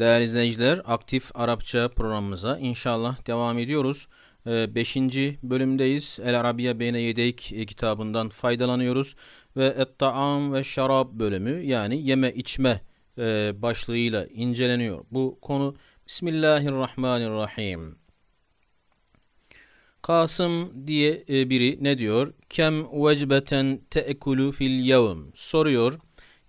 Değerli izleyiciler, aktif Arapça programımıza inşallah devam ediyoruz. 5. Ee, bölümdeyiz. El Arabiya Beyne Yedek e, kitabından faydalanıyoruz. Ve Et-Ta'am ve Şarab bölümü yani yeme içme e, başlığıyla inceleniyor. Bu konu Bismillahirrahmanirrahim. Kasım diye e, biri ne diyor? Kem vecbeten teekulu fil yevm. Soruyor.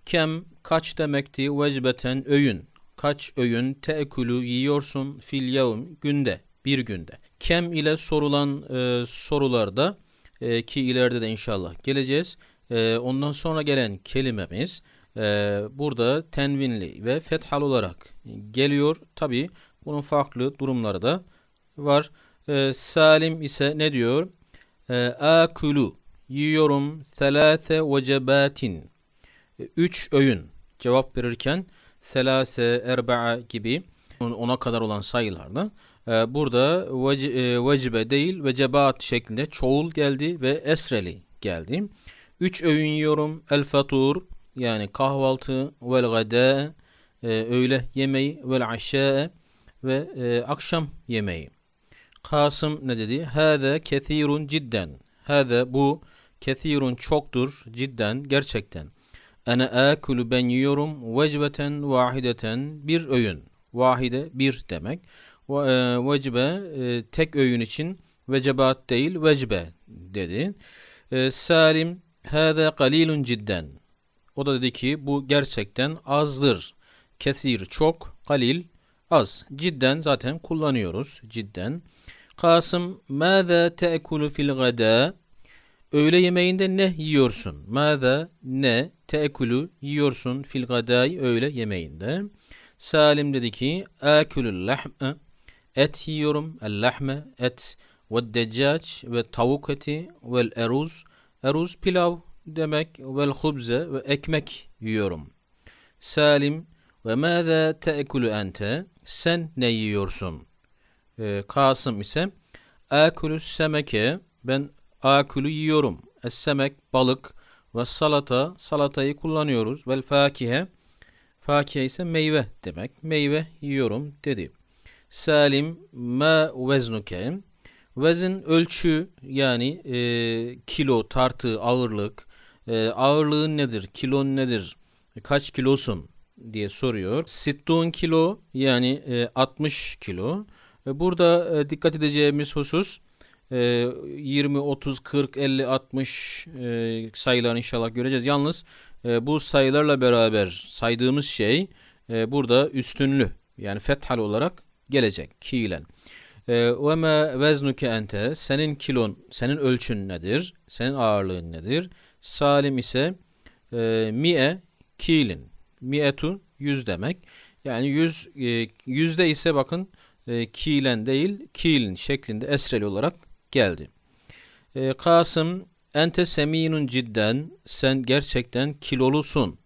Kem kaç demekti? Vecbeten öğün kaç öğün teekülü yiyorsun fil yevm günde bir günde. Kem ile sorulan e, sorularda e, ki ileride de inşallah geleceğiz. E, ondan sonra gelen kelimemiz e, burada tenvinli ve fethal olarak geliyor. Tabi bunun farklı durumları da var. E, Salim ise ne diyor? E, Akulu yiyorum thelâthe vecebatin. E, üç öğün cevap verirken selase, erba'a gibi ona kadar olan sayılarda e, burada e, vecibe değil vecebat şeklinde çoğul geldi ve esreli geldi. Üç öğün yiyorum el fatur yani kahvaltı vel gade e, öğle yemeği vel aşağı ve e, akşam yemeği. Kasım ne dedi? Hâze kethirun cidden. Hâze bu kethirun çoktur cidden gerçekten. Ene akulu ben yiyorum vecbeten vahideten bir öğün. Vahide bir demek. E, vecbe e, tek öğün için vecebat değil vecbe dedi. E, salim hâze qalilun cidden. O da dedi ki bu gerçekten azdır. Kesir çok, qalil, az. Cidden zaten kullanıyoruz. Cidden. Kasım mâze te'ekulu fil gadâ Öğle yemeğinde ne yiyorsun? Mada ne teekulu yiyorsun fil gaday öğle yemeğinde. Salim dedi ki akülü lahme et yiyorum el lahme et ve deccaç ve tavuk eti vel eruz eruz pilav demek vel hubze ve ekmek yiyorum. Salim ve mâzâ teekulu ente sen ne yiyorsun? Ee, Kasım ise Akulü semeke ben Akülü yiyorum. es balık ve salata salatayı kullanıyoruz. Vel fakihe fakihe ise meyve demek. Meyve yiyorum dedi. Salim ma veznuke Vezin ölçü yani e, kilo, tartı, ağırlık. E, ağırlığın nedir? Kilon nedir? Kaç kilosun? diye soruyor. Sittun kilo yani e, 60 kilo. E, burada e, dikkat edeceğimiz husus ee, e, 20, 30, 40, 50, 60 sayılar inşallah göreceğiz. Yalnız e, bu sayılarla beraber saydığımız şey e, burada üstünlü yani fethal olarak gelecek kiilen. E, Ve me veznuke ente senin kilon, senin ölçün nedir? Senin ağırlığın nedir? Salim ise mi'e kilin. Mi'etu yüz demek. Yani yüz, yüzde ise bakın kilen değil kilin şeklinde esreli olarak geldi. E, Kasım ente seminun cidden sen gerçekten kilolusun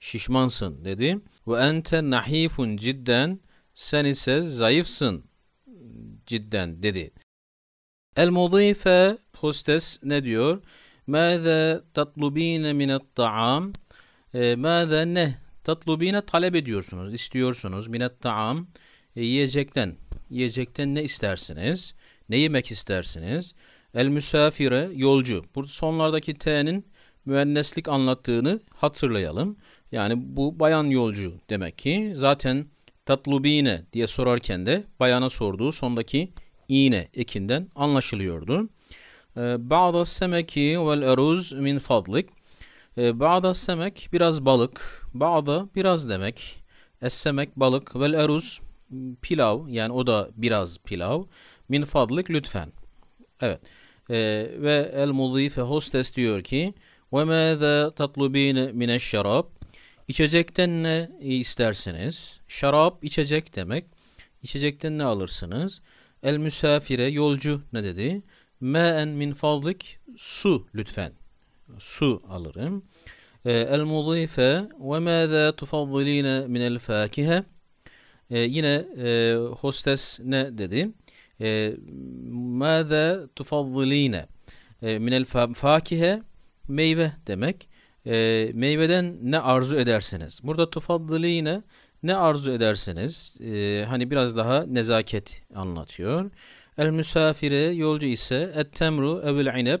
şişmansın dedi. Ve ente nahifun cidden sen ise zayıfsın cidden dedi. El mudife hostes ne diyor? Mâze tatlubine minet ta'am ee, Mâze ne? Tatlubine talep ediyorsunuz, istiyorsunuz. Minet ta'am ee, yiyecekten. Yiyecekten ne istersiniz? Ne yemek istersiniz? El müsafire yolcu. Burada sonlardaki T'nin müenneslik anlattığını hatırlayalım. Yani bu bayan yolcu demek ki zaten tatlubine diye sorarken de bayana sorduğu sondaki iğne ekinden anlaşılıyordu. Ee, ba'da semeki vel eruz min fadlik. Ee, ba'da semek biraz balık. Ba'da biraz demek. Es semek balık. Vel eruz pilav yani o da biraz pilav. Min fadlik lütfen. Evet. Ee, ve el muzife hostes diyor ki ve mâze tatlubine mineş şarap. İçecekten ne istersiniz? Şarap içecek demek. İçecekten ne alırsınız? El müsafire yolcu ne dedi? Mâen min fadlik su lütfen. Su alırım. Ee, el muzife ve mâze tufadziline minel fâkihe ee, yine e, hostes ne dedi? ماذا ee, تفضلين ee, minel fakihe meyve demek. E, meyveden ne arzu edersiniz? Burada tufaddilîne ne arzu edersiniz? hani biraz daha nezaket anlatıyor. El müsafire yolcu ise et temru evül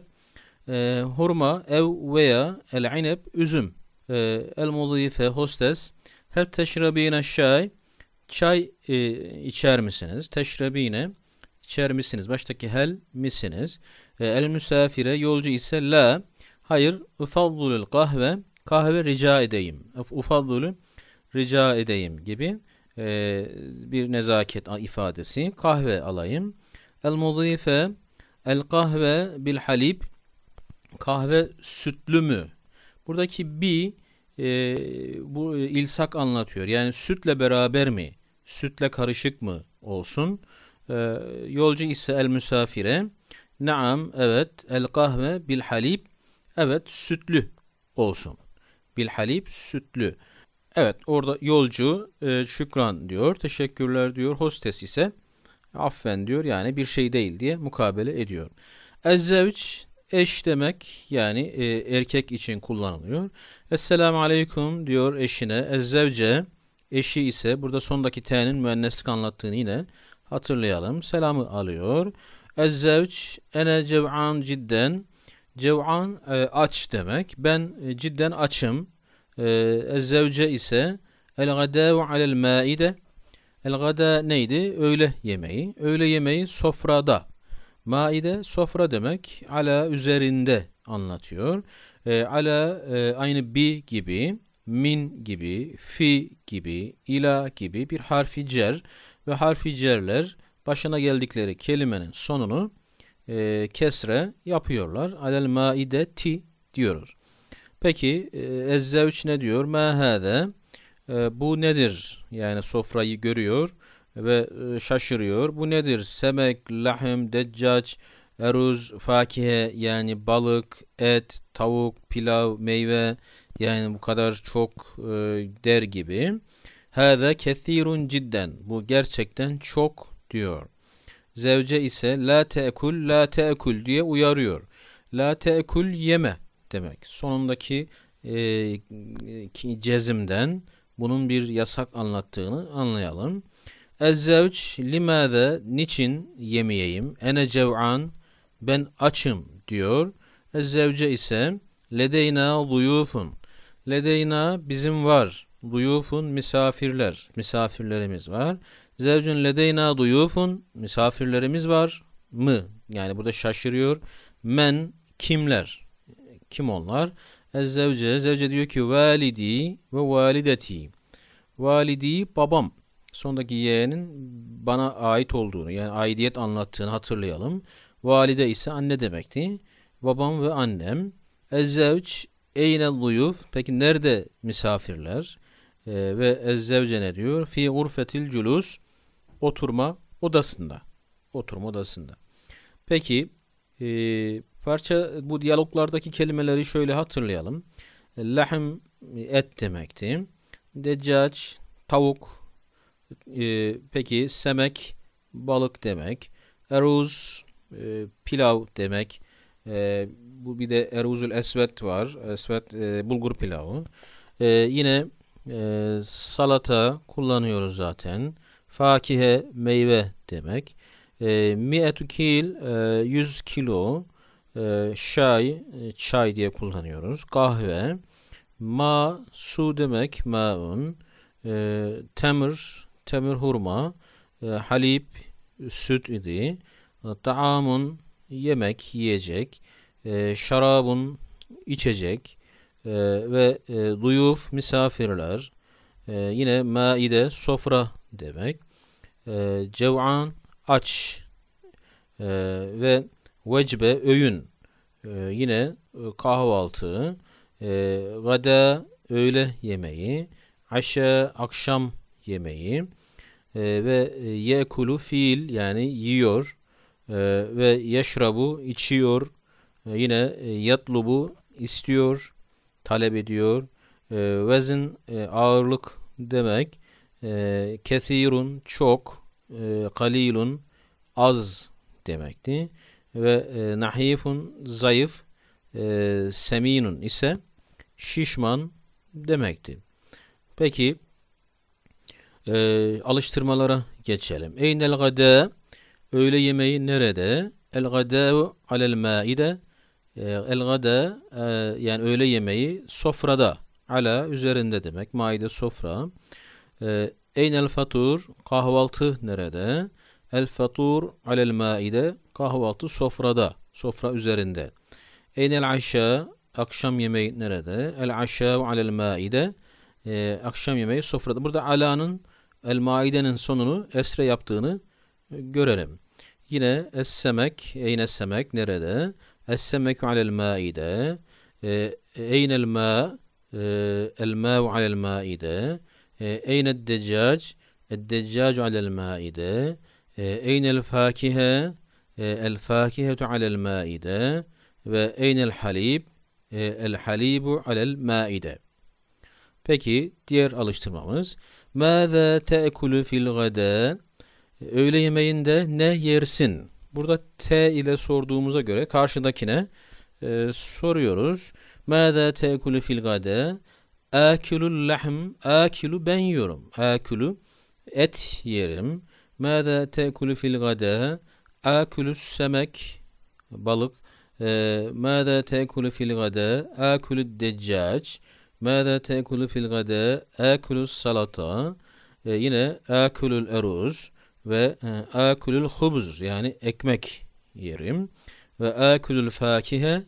hurma ev veya el üzüm e, el mudife hostes hel teşrabine şay çay e, içer misiniz? Teşrabine içer misiniz? Baştaki hel misiniz? E, el misafire yolcu ise la. Hayır. Ufaddulul kahve. Kahve rica edeyim. Ufaddulü rica edeyim gibi e, bir nezaket ifadesi. Kahve alayım. El mudife el kahve bil halib. Kahve sütlü mü? Buradaki bi e, bu ilsak anlatıyor. Yani sütle beraber mi? Sütle karışık mı olsun? Ee, yolcu ise el misafire naam evet el kahve bil halib evet sütlü olsun. Bil halib sütlü. Evet orada yolcu e, şükran diyor, teşekkürler diyor. Hostes ise affen diyor yani bir şey değil diye mukabele ediyor. Ezzevç eş demek yani e, erkek için kullanılıyor. Esselamu aleyküm diyor eşine. Ezzevce eşi ise burada sondaki t'nin müenneslik anlattığını yine hatırlayalım. Selamı alıyor. Ezzevç ene cev'an cidden. Cev'an e, aç demek. Ben e, cidden açım. E, Ezzevce ise el gada ve alel maide. El gada neydi? Öğle yemeği. Öğle yemeği sofrada. Maide sofra demek. Ala üzerinde anlatıyor. E, ala e, aynı bi gibi, min gibi, fi gibi, ila gibi bir harfi cer ve harfi cerler başına geldikleri kelimenin sonunu e, kesre yapıyorlar. Alel maide ti diyoruz. Peki e, Ezzevç ne diyor? Mehade e, bu nedir? Yani sofrayı görüyor ve e, şaşırıyor. Bu nedir? Semek, lahim, deccaç, eruz, fakihe yani balık, et, tavuk, pilav, meyve yani bu kadar çok e, der gibi. Hâze kethirun cidden. Bu gerçekten çok diyor. Zevce ise la teekul la teekul diye uyarıyor. La teekul yeme demek. Sonundaki e, ki cezimden bunun bir yasak anlattığını anlayalım. Ezzevç limade niçin yemeyeyim? Ene cev'an ben açım diyor. Ezzevce ise ledeyna duyufun. Ledeyna bizim var. Duyufun misafirler. Misafirlerimiz var. Zevcün ledeyna duyufun misafirlerimiz var mı? Yani burada şaşırıyor. Men kimler? Kim onlar? Ez zevce. Zevce diyor ki validi ve valideti. Validi babam. Sondaki yeğenin bana ait olduğunu yani aidiyet anlattığını hatırlayalım. Valide ise anne demekti. Babam ve annem. Ez eyne duyuf. Peki nerede misafirler? Ee, ve ezzevce ne diyor? Fi urfetil culus oturma odasında. Oturma odasında. Peki e, parça bu diyaloglardaki kelimeleri şöyle hatırlayalım. Lahim et demekti. Deccac tavuk. E, peki semek balık demek. Eruz e, pilav demek. E, bu bir de eruzul esvet var. Esvet e, bulgur pilavı. E, yine e, salata kullanıyoruz zaten. Fakihe meyve demek. E, ee, mi'etü kil e, 100 kilo e, şay e, çay diye kullanıyoruz. Kahve ma su demek maun e, ee, temir temir hurma e, halip süt idi. Taamun yemek yiyecek. E, şarabun içecek e, ve e, duyuf misafirler e, yine maide sofra demek e, cev'an aç e, ve vecbe öğün e, yine e, kahvaltı e, gada öğle yemeği aşe akşam yemeği e, ve e, yekulu fiil yani yiyor e, ve yeşrabu içiyor e, yine e, yatlubu istiyor talep ediyor. E, vezin e, ağırlık demek. E, kesirun çok, e, kalilun az demekti. Ve e, nahifun zayıf, e, seminun ise şişman demekti. Peki e, alıştırmalara geçelim. Eynel gade öğle yemeği nerede? El gade alel maide ee, el gade yani öğle yemeği sofrada ala üzerinde demek. Maide sofra. Ee, Eynel fatur kahvaltı nerede? El fatur alel maide kahvaltı sofrada. Sofra üzerinde. Eynel aşa akşam yemeği nerede? El aşa alel maide e, akşam yemeği sofrada. Burada alanın el maidenin sonunu esre yaptığını e, görelim. Yine es semek, eyne semek nerede? Es-semeku alel maide. E, e, eynel ma. E, el ma'u alel maide. Eynel deccac. El-deccacu alel maide. Eynel fakihe. El fakihetu alel maide. Ve eynel halib. El halibu alel maide. Peki diğer alıştırmamız. Mâzâ te'ekulu fil gada? Öğle yemeğinde ne yersin? Burada T ile sorduğumuza göre karşıdakine e, soruyoruz. Mâdâ tekulü fil gade? Âkülül lehm. Âkülü ben yiyorum. Âkülü et yerim. Mâdâ tekulü fil gade? Âkülü semek. Balık. E, Mâdâ tekulü fil gade? Âkülü deccac. Mâdâ tekulü fil gade? Âkülü salata. E, yine âkülül eruz ve e, akulul hubuz yani ekmek yerim ve akulul fakihe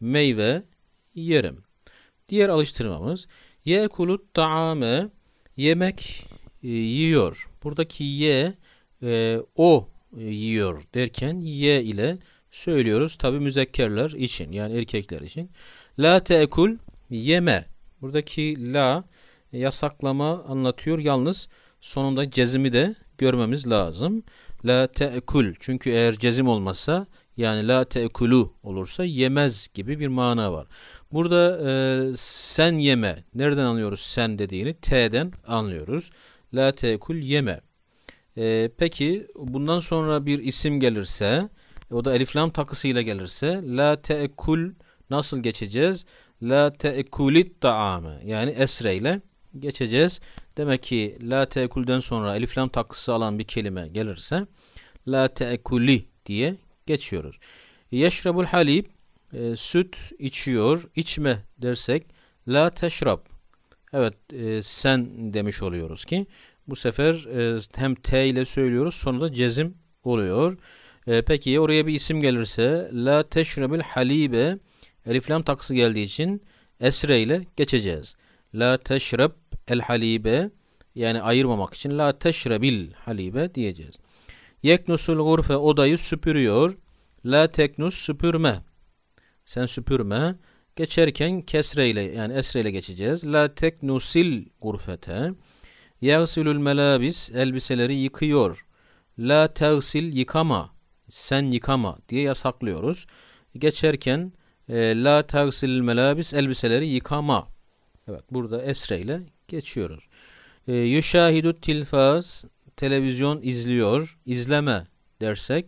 meyve yerim. Diğer alıştırmamız yekulut taame yemek e, yiyor. Buradaki ye e, o yiyor derken ye ile söylüyoruz. Tabi müzekkerler için yani erkekler için. La teekul yeme. Buradaki la yasaklama anlatıyor. Yalnız sonunda cezimi de görmemiz lazım. La te'kul çünkü eğer cezim olmasa yani la te'kulu olursa yemez gibi bir mana var. Burada e, sen yeme nereden anlıyoruz sen dediğini t'den anlıyoruz. La te'kul yeme. E, peki bundan sonra bir isim gelirse o da eliflam takısıyla gelirse la te'kul nasıl geçeceğiz? La te'kulit ta'ame yani esreyle geçeceğiz. Demek ki la tekulden sonra elif lam takısı alan bir kelime gelirse la tekuli diye geçiyoruz. Yeşrebul halib e, süt içiyor. İçme dersek la teşrab. Evet e, sen demiş oluyoruz ki bu sefer e, hem t ile söylüyoruz sonra da cezim oluyor. E, peki oraya bir isim gelirse la teşrebil halibe elif lam takısı geldiği için esre ile geçeceğiz. La teşrab el halibe yani ayırmamak için la teşrebil halibe diyeceğiz. Yeknusul gurfe odayı süpürüyor. La teknus süpürme. Sen süpürme. Geçerken kesreyle yani esreyle geçeceğiz. La teknusil gurfete. Yagsilül melabis elbiseleri yıkıyor. La tevsil yıkama. Sen yıkama diye yasaklıyoruz. Geçerken e, la tevsil melabis elbiseleri yıkama. Evet burada esreyle Geçiyoruz. E, ee, Yüşahidut tilfaz televizyon izliyor. İzleme dersek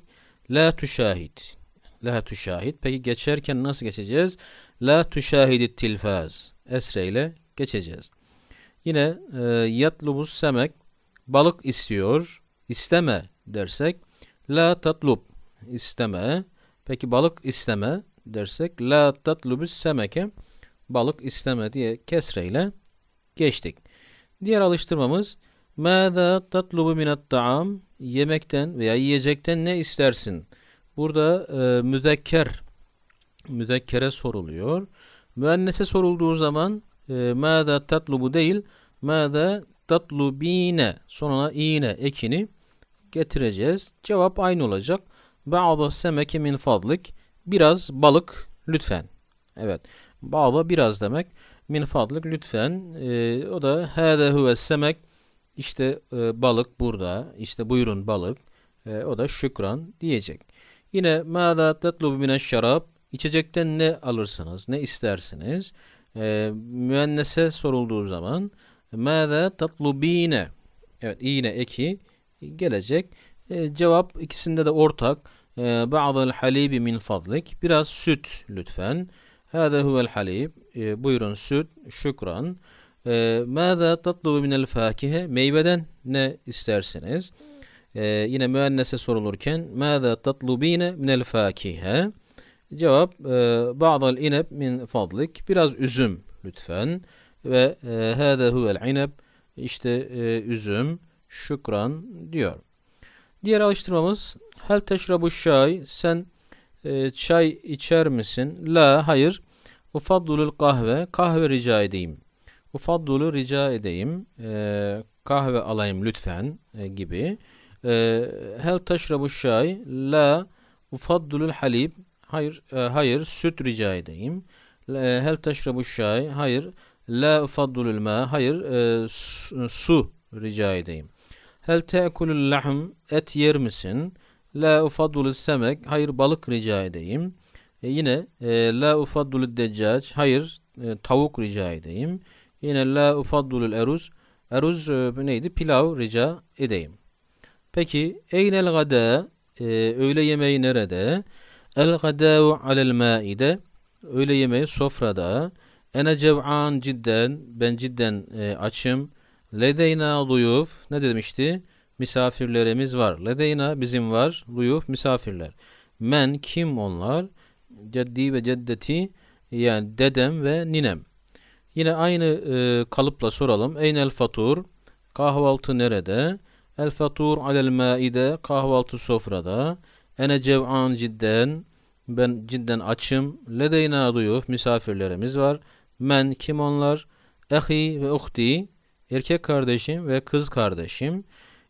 la tuşahit. La tuşahit. Peki geçerken nasıl geçeceğiz? La tuşahidit tilfaz. Esre ile geçeceğiz. Yine e, yatlubus semek balık istiyor. İsteme dersek la tatlub isteme. Peki balık isteme dersek la tatlubus semeke balık isteme diye kesreyle geçtik. Diğer alıştırmamız Mâzâ tatlubu minat ta'am Yemekten veya yiyecekten ne istersin? Burada e, müzekker müzekkere soruluyor. Müennese sorulduğu zaman e, mâzâ değil mâzâ tatlubine sonuna iğne ekini getireceğiz. Cevap aynı olacak. Ba'da semeki min fadlik biraz balık lütfen. Evet. bağla biraz demek min fadlık lütfen. E, o da hâde huve semek işte e, balık burada. İşte buyurun balık. E, o da şükran diyecek. Yine mâzâ tetlubu mine şarap içecekten ne alırsınız, ne istersiniz? E, müennese sorulduğu zaman mâzâ tatlubine evet iğne eki gelecek. E, cevap ikisinde de ortak. Ba'dal halibi min fadlik. Biraz süt lütfen. Hâde huvel halib. buyurun süt. Şükran. E, Mâzâ tatlubu minel fâkihe. Meyveden ne istersiniz? E, yine müennese sorulurken Mâzâ tatlubine minel fâkihe. Cevap e, Ba'dal ineb min fadlik. Biraz üzüm lütfen. Ve hâde huvel ineb. İşte üzüm. Şükran diyor. Diğer alıştırmamız Hel teşrabu şay. Sen çay içer misin? La hayır. Ufaddulul kahve, kahve rica edeyim. Ufaddulu rica edeyim, e, kahve alayım lütfen e, gibi. E, hel taşrabu şay, la ufaddulul halib, hayır, e, hayır süt rica edeyim. E, hel taşrabu şay, hayır, la ufaddulul ma, hayır e, su, su rica edeyim. Hel te'kulul lahm, et yer misin? La ufaddulul semek, hayır balık rica edeyim.'' E yine e, la ufaddulü deccac. Hayır e, tavuk rica edeyim. Yine la ufaddulül eruz. Eruz e, neydi? Pilav rica edeyim. Peki eynel gada e, öğle yemeği nerede? El gadau alel maide öğle yemeği sofrada. Ene cev'an cidden ben cidden e, açım. Ledeyna duyuf ne demişti? Misafirlerimiz var. Ledeyna bizim var. Duyuf misafirler. Men kim onlar? Ceddi ve ceddeti yani dedem ve ninem. Yine aynı e, kalıpla soralım. Eynel fatur? Kahvaltı nerede? El fatur alel maide? Kahvaltı sofrada. Ene cev'an cidden? Ben cidden açım. Ledeyna duyuf? Misafirlerimiz var. Men kim onlar? Ehi ve uhti? Erkek kardeşim ve kız kardeşim.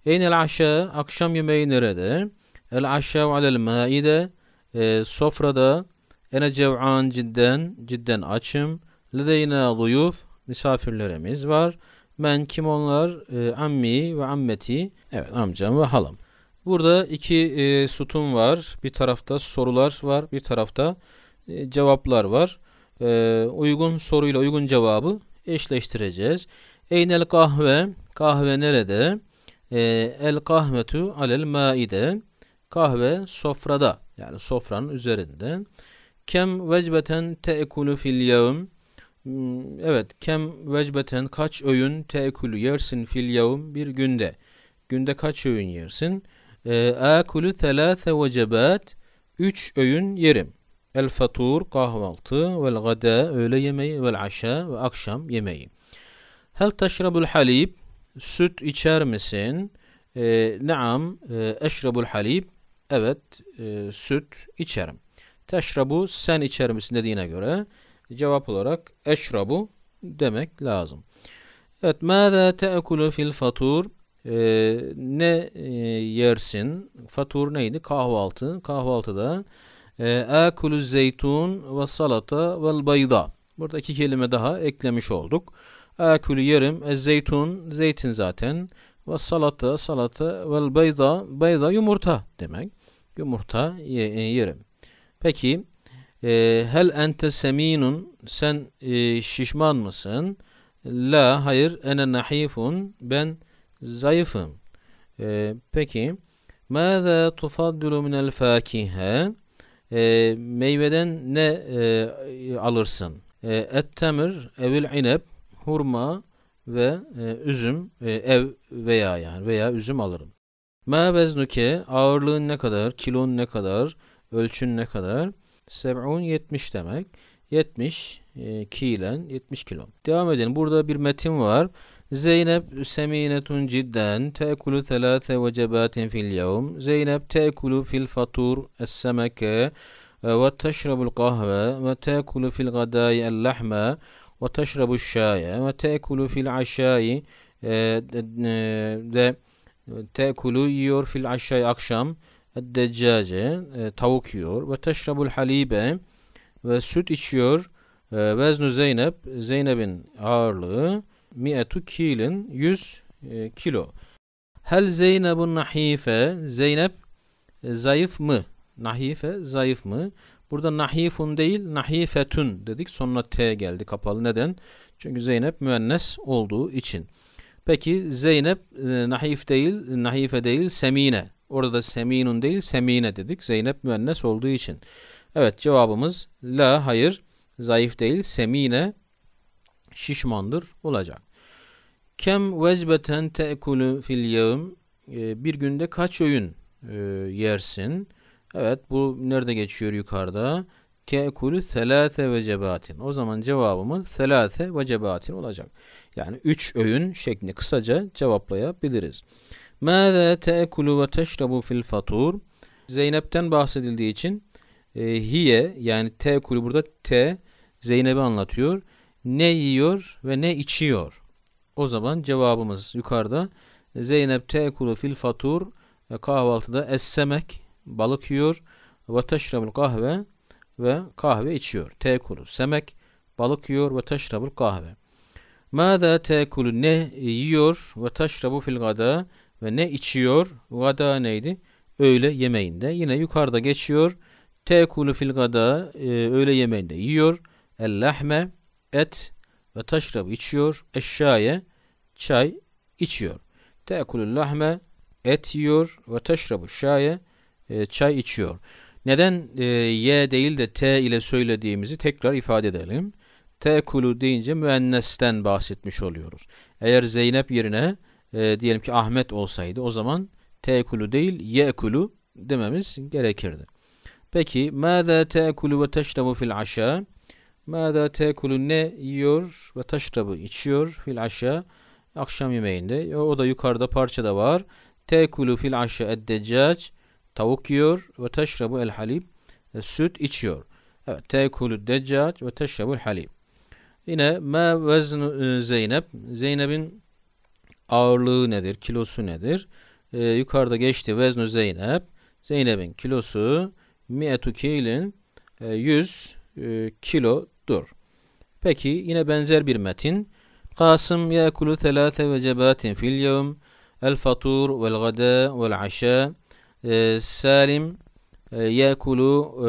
Eynel aşa? Akşam yemeği nerede? El aşa alel maide? E, sofrada Ene cev'an cidden, cidden açım. Ledeyna duyuf, misafirlerimiz var. Ben kim onlar? E, ammi ve ammeti. Evet amcam ve halam. Burada iki e, sütun var. Bir tarafta sorular var, bir tarafta e, cevaplar var. E, uygun soruyla uygun cevabı eşleştireceğiz. Eynel kahve, kahve nerede? E, el kahvetu alel maide, kahve sofrada yani sofranın üzerinde. Kem vecbeten teekulu fil yevm. Hmm, evet, kem vecbeten kaç öğün teekulu yersin fil yevm bir günde. Günde kaç öğün yersin? Akulu ee, telâse vecebat. Üç öğün yerim. El fatur kahvaltı vel gada öğle yemeği vel aşa ve akşam yemeği. Hel teşrabul halib süt içer misin? Ee, e, naam eşrabul halib evet e, süt içerim. Teşrabu sen içer misin dediğine göre cevap olarak eşrabu demek lazım. Evet. Mâzâ te'ekulu fil fatur ee, ne e, yersin? Fatur neydi? Kahvaltı. Kahvaltıda akulu e, zeytun ve salata ve bayda. Burada iki kelime daha eklemiş olduk. Akulu yerim. E, zeytun zeytin zaten. Ve salata salata ve bayda. Bayda yumurta demek. Yumurta e, yerim. Peki e, hel ente seminun sen e, şişman mısın? La hayır ene nahifun ben zayıfım. E, peki Mâzâ tufaddülü minel fâkihe e, meyveden ne e, alırsın? E, ettemir, evil inep, hurma ve e, üzüm, e, ev veya yani veya üzüm alırım. Mâ veznuke, ağırlığın ne kadar, kilon ne kadar, Ölçün ne kadar? Seb'un 70 demek. 70 e, kilen 70 kilo. Devam edelim. Burada bir metin var. Zeynep seminetun cidden te'kulu telâte vecebatin fil yevm. Zeynep te'kulu fil fatur es-semeke ve teşrabul kahve ve te'kulu fil gadâi el-lahme ve teşrabu şâye ve te'kulu fil aşâi e, e, de te'kulu yiyor fil aşâi akşam deccace e, tavuk yiyor ve teşrabul halibe ve süt içiyor e, veznu Zeynep Zeynep'in ağırlığı mi'etu kilin 100 e, kilo hel Zeynep'un nahife Zeynep e, zayıf mı nahife zayıf mı burada nahifun değil nahifetun dedik sonra t geldi kapalı neden çünkü Zeynep müennes olduğu için peki Zeynep e, nahif değil nahife değil semine Orada da seminun değil semine dedik. Zeynep müennes olduğu için. Evet cevabımız la hayır zayıf değil semine şişmandır olacak. Kem vezbeten te'kulü fil yevm ee, bir günde kaç öğün e, yersin? Evet bu nerede geçiyor yukarıda? Te'kulü selate ve cebatin. O zaman cevabımız selate ve cebatin olacak. Yani üç öğün şeklinde kısaca cevaplayabiliriz. Mâzâ teekulu ve teşrabu fil fatur. Zeynep'ten bahsedildiği için e, hiye yani teekulu burada te Zeynep'i anlatıyor. Ne yiyor ve ne içiyor? O zaman cevabımız yukarıda Zeynep teekulu fil fatur ve kahvaltıda essemek balık yiyor ve teşrabul kahve ve kahve içiyor. Teekulu semek balık yiyor ve teşrabul kahve. Mâzâ teekulu ne yiyor ve teşrabu fil gada ve ne içiyor? Gada neydi? Öğle yemeğinde. Yine yukarıda geçiyor. Tekulu fil gada e, öğle yemeğinde yiyor. El lahme et ve taşrab içiyor. Eşşaye çay içiyor. Tekulul lahme et yiyor ve taşrabu şaye e, çay içiyor. Neden e, ye değil de t ile söylediğimizi tekrar ifade edelim. Tekulu deyince müennesten bahsetmiş oluyoruz. Eğer Zeynep yerine e, diyelim ki Ahmet olsaydı o zaman tekulu değil yekulu dememiz gerekirdi. Peki mâzâ tekulu ve teşrabu fil aşa mâzâ tekulu ne yiyor ve teşrabu içiyor fil aşa akşam yemeğinde. O da yukarıda parçada var. Tekulu fil aşa eddeccac tavuk yiyor ve teşrabu el halib e, süt içiyor. Evet, tekulu deccac ve teşrabu el halib. Yine ma veznu e, Zeynep. Zeynep'in ağırlığı nedir, kilosu nedir? E, yukarıda geçti veznu Zeynep. Zeynep'in kilosu mi'etu kilin e, 100 e, kilodur. Peki yine benzer bir metin. Kasım yakulu thelâthe vecebatin fil yevm el fatur vel gada vel aşa ee, Salim e, yakulu e,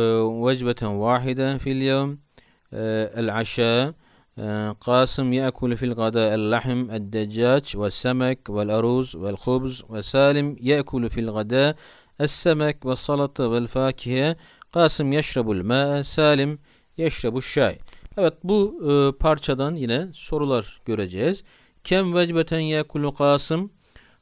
vecbeten vahiden fil yevm e, el aşa قاسم يأكل في الغداء اللحم الدجاج والسمك والأرز والخبز وسالم يأكل في الغداء السمك والسلطة والفاكهة قاسم يشرب الماء سالم يشرب الشاي Evet bu e, parçadan yine sorular göreceğiz. Kem vecbeten yekulu Kasım.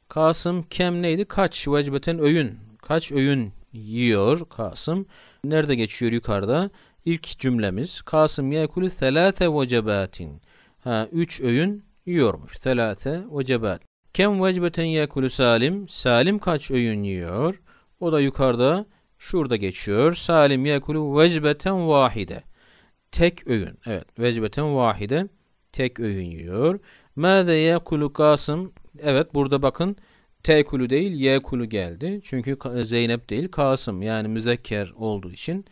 Kasım kem neydi? Kaç vecbeten öğün. Kaç öğün yiyor Kasım. Nerede geçiyor yukarıda? ilk cümlemiz Kasım yekulü selate vecebatin. Ha, üç öğün yiyormuş. Selate vecebat. Kem vecbeten yekulü salim. Salim kaç öğün yiyor? O da yukarıda şurada geçiyor. Salim yekulu vecbeten vahide. Tek öğün. Evet. Vecbeten vahide. Tek öğün yiyor. Mâze yekulu Kasım. Evet burada bakın. Tekulu değil yekulu geldi. Çünkü Zeynep değil Kasım yani müzekker olduğu için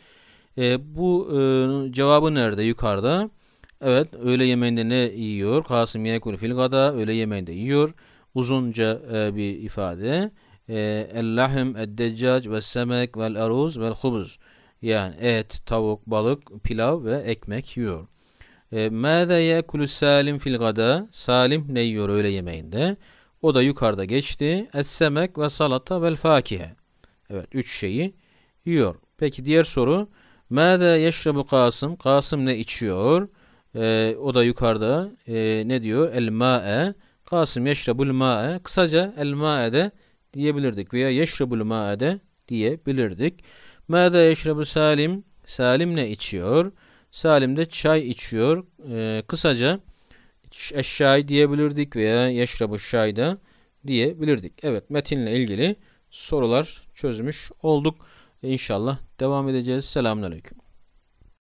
e, bu e, cevabı nerede? Yukarıda. Evet öğle yemeğinde ne yiyor? Kasım yekul fil gada öğle yemeğinde yiyor. Uzunca e, bir ifade. E, El lahm, ed deccac ve semek vel aruz vel hubuz. Yani et, tavuk, balık, pilav ve ekmek yiyor. E, mâze yekulü salim fil gada. Salim ne yiyor öğle yemeğinde? O da yukarıda geçti. Es-semek ve salata vel fakihe. Evet üç şeyi yiyor. Peki diğer soru. Mâdâ yeşrebu Kasım. Kasım ne içiyor? Ee, o da yukarıda ee, ne diyor? El mâ'e. Kasım yeşrebul mâ'e. Kısaca el mâ'e de diyebilirdik veya yeşrebul mâ'e de diyebilirdik. Mâdâ yeşrebu Salim. Salim ne içiyor? Salim de çay içiyor. Ee, kısaca eşşay diyebilirdik veya yeşrebu şay da diyebilirdik. Evet metinle ilgili sorular çözmüş olduk. İnşallah devam edeceğiz. Selamünaleyküm.